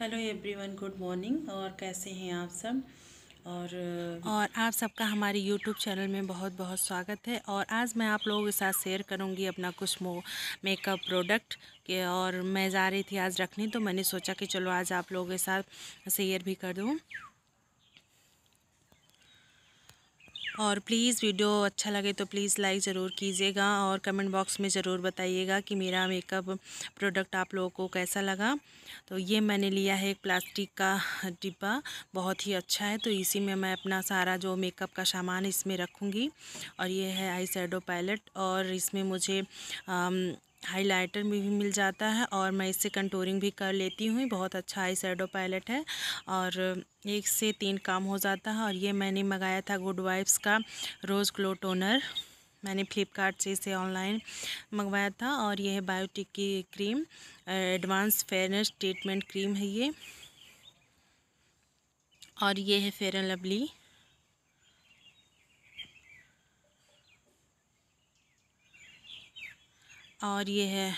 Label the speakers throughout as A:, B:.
A: hello everyone good morning और कैसे हैं आप सब और और आप सबका हमारे यूट्यूब चैनल में बहुत बहुत स्वागत है और आज मैं आप लोगों के साथ शेयर करूंगी अपना कुछ मो मेकअप प्रोडक्ट के और मैं जा रही थी आज रखनी तो मैंने सोचा कि चलो आज आप लोगों के साथ शेयर भी कर दूँ और प्लीज़ वीडियो अच्छा लगे तो प्लीज़ लाइक ज़रूर कीजिएगा और कमेंट बॉक्स में ज़रूर बताइएगा कि मेरा मेकअप प्रोडक्ट आप लोगों को कैसा लगा तो ये मैंने लिया है एक प्लास्टिक का डिब्बा बहुत ही अच्छा है तो इसी में मैं अपना सारा जो मेकअप का सामान इसमें रखूँगी और ये है आई पैलेट और इसमें मुझे आम, हाइलाइटर में भी मिल जाता है और मैं इससे कंटोरिंग भी कर लेती हूँ बहुत अच्छा आई शेडो पैलेट है और एक से तीन काम हो जाता है और ये मैंने मंगाया था गुड वाइब्स का रोज़ ग्लो टोनर मैंने फ्लिपकार्ट से इसे ऑनलाइन मंगवाया था और यह है बायोटिक की cream advance fairness treatment cream है ये और ये है फेयर एंड लवली और ये है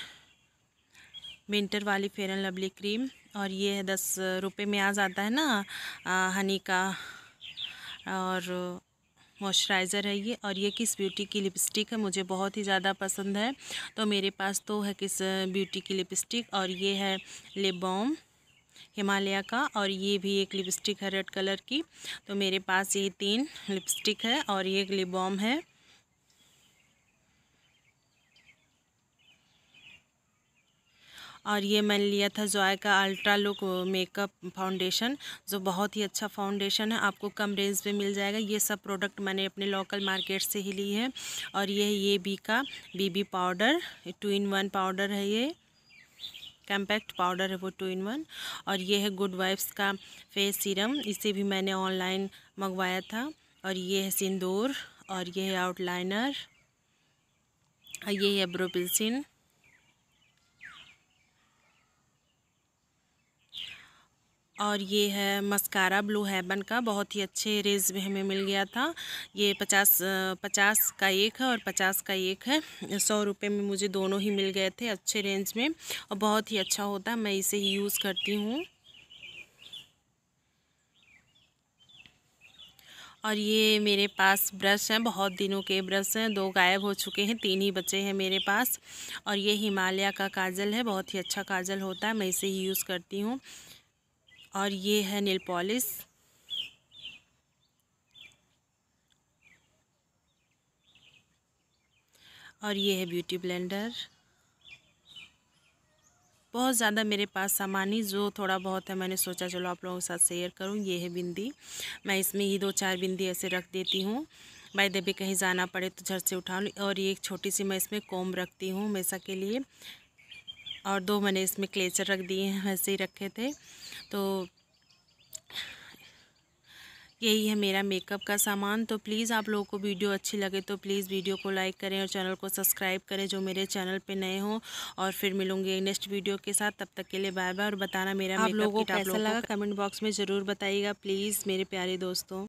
A: विंटर वाली फेयर एंड लवली क्रीम और ये है दस रुपये में आ जाता है ना आ, हनी का और मॉइस्चराइज़र है ये और ये किस ब्यूटी की लिपस्टिक है मुझे बहुत ही ज़्यादा पसंद है तो मेरे पास तो है किस ब्यूटी की लिपस्टिक और ये है लेबॉम हिमालय का और ये भी एक लिपस्टिक है रेड कलर की तो मेरे पास ये तीन लिपस्टिक है और ये एक लिबॉम है और ये मैंने लिया था जॉय का अल्ट्रा लुक मेकअप फाउंडेशन जो बहुत ही अच्छा फाउंडेशन है आपको कम रेंज पे मिल जाएगा ये सब प्रोडक्ट मैंने अपने लोकल मार्केट से ही ली है और ये ये बी का BB powder two in one powder है ये कम्पैक्ट पाउडर है वो टू इन वन और ये है गुड वाइफ्स का फेस सीरम इसे भी मैंने ऑनलाइन मंगवाया था और ये है सिंदूर और ये है आउटलाइनर और ये है ब्रोपिल्सिन और ये है मस्कारा ब्लू हेवन का बहुत ही अच्छे रेज में हमें मिल गया था ये पचास पचास का एक है और पचास का एक है सौ रुपये में मुझे दोनों ही मिल गए थे अच्छे रेंज में और बहुत ही अच्छा होता है मैं इसे ही यूज़ करती हूँ और ये मेरे पास ब्रश हैं बहुत दिनों के ब्रश हैं दो गायब हो चुके हैं तीन ही बचे हैं मेरे पास और ये हिमालय का काजल है बहुत ही अच्छा काजल होता है मैं इसे ही यूज़ करती हूँ और ये है नेल पॉलिश और ये है ब्यूटी ब्लेंडर बहुत ज़्यादा मेरे पास सामान ही जो थोड़ा बहुत है मैंने सोचा चलो आप लोगों के साथ शेयर करूँ ये है बिंदी मैं इसमें ही दो चार बिंदी ऐसे रख देती हूँ बाई देवी कहीं जाना पड़े तो झट से उठा लूँ और ये एक छोटी सी मैं इसमें कोम रखती हूँ हमेशा के लिए और दो मैंने इसमें क्लेचर रख दिए हैं वैसे ही रखे थे तो यही है मेरा मेकअप का सामान तो प्लीज़ आप लोगों को वीडियो अच्छी लगे तो प्लीज़ वीडियो को लाइक करें और चैनल को सब्सक्राइब करें जो मेरे चैनल पे नए हों और फिर मिलूंगे नेक्स्ट वीडियो के साथ तब तक के लिए बाय बाय और बताना मेरा आप लोगों को कैसा लगा कमेंट बॉक्स में ज़रूर बताइएगा प्लीज़ मेरे प्यारे दोस्तों